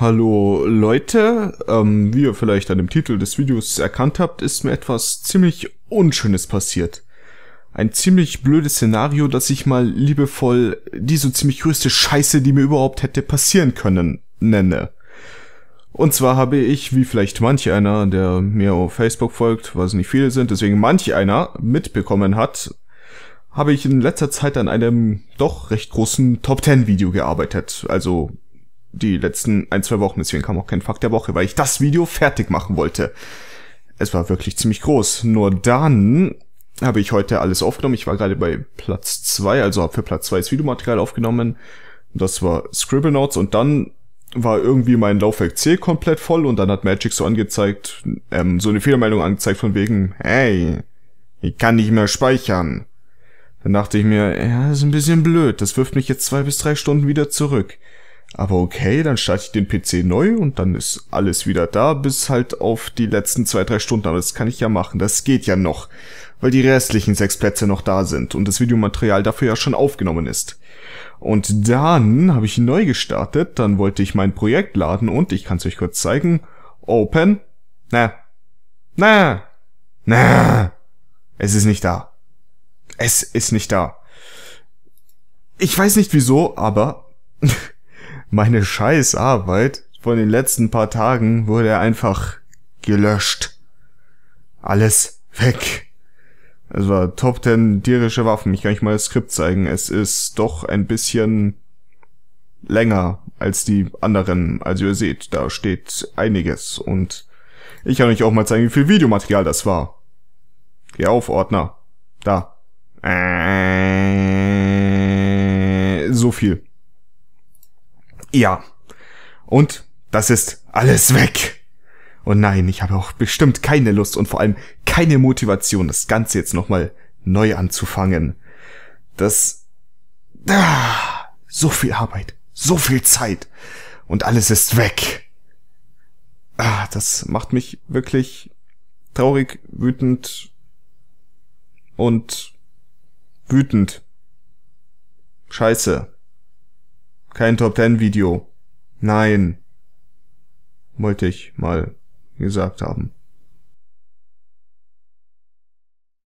Hallo Leute, ähm, wie ihr vielleicht an dem Titel des Videos erkannt habt, ist mir etwas ziemlich Unschönes passiert. Ein ziemlich blödes Szenario, das ich mal liebevoll die so ziemlich größte Scheiße, die mir überhaupt hätte passieren können, nenne. Und zwar habe ich, wie vielleicht manch einer, der mir auf Facebook folgt, was nicht viele sind, deswegen manch einer mitbekommen hat, habe ich in letzter Zeit an einem doch recht großen Top 10 Video gearbeitet. Also die letzten ein, zwei Wochen. Deswegen kam auch kein Fakt der Woche, weil ich das Video fertig machen wollte. Es war wirklich ziemlich groß. Nur dann habe ich heute alles aufgenommen. Ich war gerade bei Platz zwei, also habe für Platz zwei das Videomaterial aufgenommen. Das war Scribble Notes und dann war irgendwie mein Laufwerk C komplett voll und dann hat Magic so angezeigt, ähm, so eine Fehlermeldung angezeigt von wegen, hey, ich kann nicht mehr speichern. Dann dachte ich mir, ja, ist ein bisschen blöd, das wirft mich jetzt zwei bis drei Stunden wieder zurück. Aber okay, dann starte ich den PC neu und dann ist alles wieder da, bis halt auf die letzten zwei, drei Stunden. Aber das kann ich ja machen, das geht ja noch, weil die restlichen sechs Plätze noch da sind und das Videomaterial dafür ja schon aufgenommen ist. Und dann habe ich neu gestartet, dann wollte ich mein Projekt laden und ich kann es euch kurz zeigen. Open. Na. Na. Na. Es ist nicht da. Es ist nicht da. Ich weiß nicht wieso, aber meine scheiß Arbeit von den letzten paar Tagen wurde einfach gelöscht. Alles weg. Also war Top 10 tierische Waffen. Ich kann euch mal das Skript zeigen. Es ist doch ein bisschen länger als die anderen. Also ihr seht, da steht einiges. Und ich kann euch auch mal zeigen, wie viel Videomaterial das war. Geh auf, Ordner. Da. Äh, so viel. Ja. Und das ist alles weg. Und nein, ich habe auch bestimmt keine Lust und vor allem keine Motivation, das Ganze jetzt nochmal neu anzufangen. Das. Ah, so viel Arbeit, so viel Zeit. Und alles ist weg. Ah, das macht mich wirklich traurig, wütend und wütend. Scheiße kein Top Ten Video. Nein. Wollte ich mal gesagt haben.